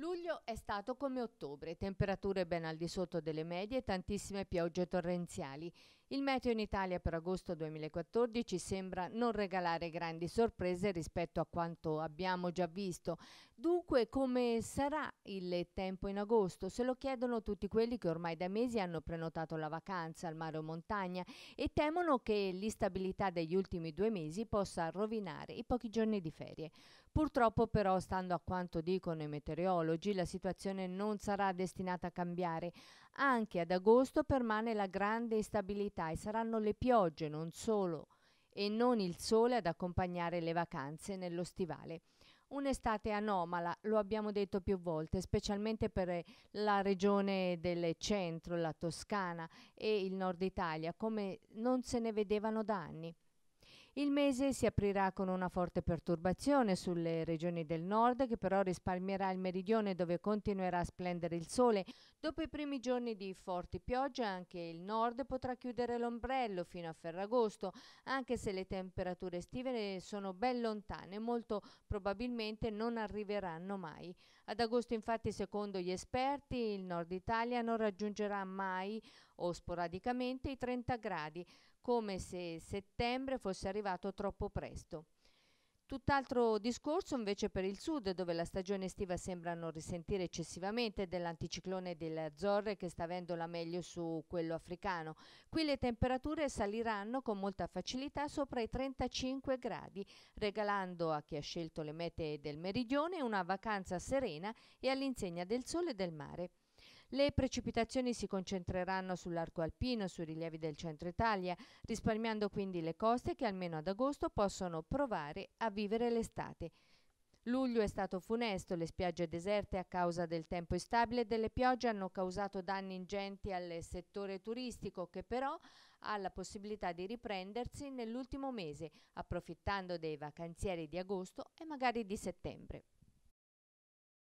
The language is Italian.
Luglio è stato come ottobre, temperature ben al di sotto delle medie e tantissime piogge torrenziali. Il meteo in Italia per agosto 2014 sembra non regalare grandi sorprese rispetto a quanto abbiamo già visto. Dunque, come sarà il tempo in agosto? Se lo chiedono tutti quelli che ormai da mesi hanno prenotato la vacanza al mare o montagna e temono che l'instabilità degli ultimi due mesi possa rovinare i pochi giorni di ferie. Purtroppo però, stando a quanto dicono i meteorologi, la situazione non sarà destinata a cambiare. Anche ad agosto permane la grande instabilità e saranno le piogge non solo e non il sole ad accompagnare le vacanze nello stivale. Un'estate anomala, lo abbiamo detto più volte, specialmente per eh, la regione del centro, la Toscana e il nord Italia, come non se ne vedevano da anni. Il mese si aprirà con una forte perturbazione sulle regioni del nord che però risparmierà il meridione dove continuerà a splendere il sole. Dopo i primi giorni di forti piogge anche il nord potrà chiudere l'ombrello fino a Ferragosto, anche se le temperature estive sono ben lontane molto probabilmente non arriveranno mai. Ad agosto infatti secondo gli esperti il nord Italia non raggiungerà mai o sporadicamente i 30 gradi, come se settembre fosse arrivato troppo presto. Tutt'altro discorso invece per il sud, dove la stagione estiva sembra non risentire eccessivamente dell'anticiclone delle Azzorre che sta avendo la meglio su quello africano. Qui le temperature saliranno con molta facilità sopra i 35 gradi, regalando a chi ha scelto le mete del meridione una vacanza serena e all'insegna del sole e del mare. Le precipitazioni si concentreranno sull'arco alpino, sui rilievi del centro Italia, risparmiando quindi le coste che almeno ad agosto possono provare a vivere l'estate. Luglio è stato funesto, le spiagge deserte a causa del tempo instabile e delle piogge hanno causato danni ingenti al settore turistico che però ha la possibilità di riprendersi nell'ultimo mese, approfittando dei vacanzieri di agosto e magari di settembre.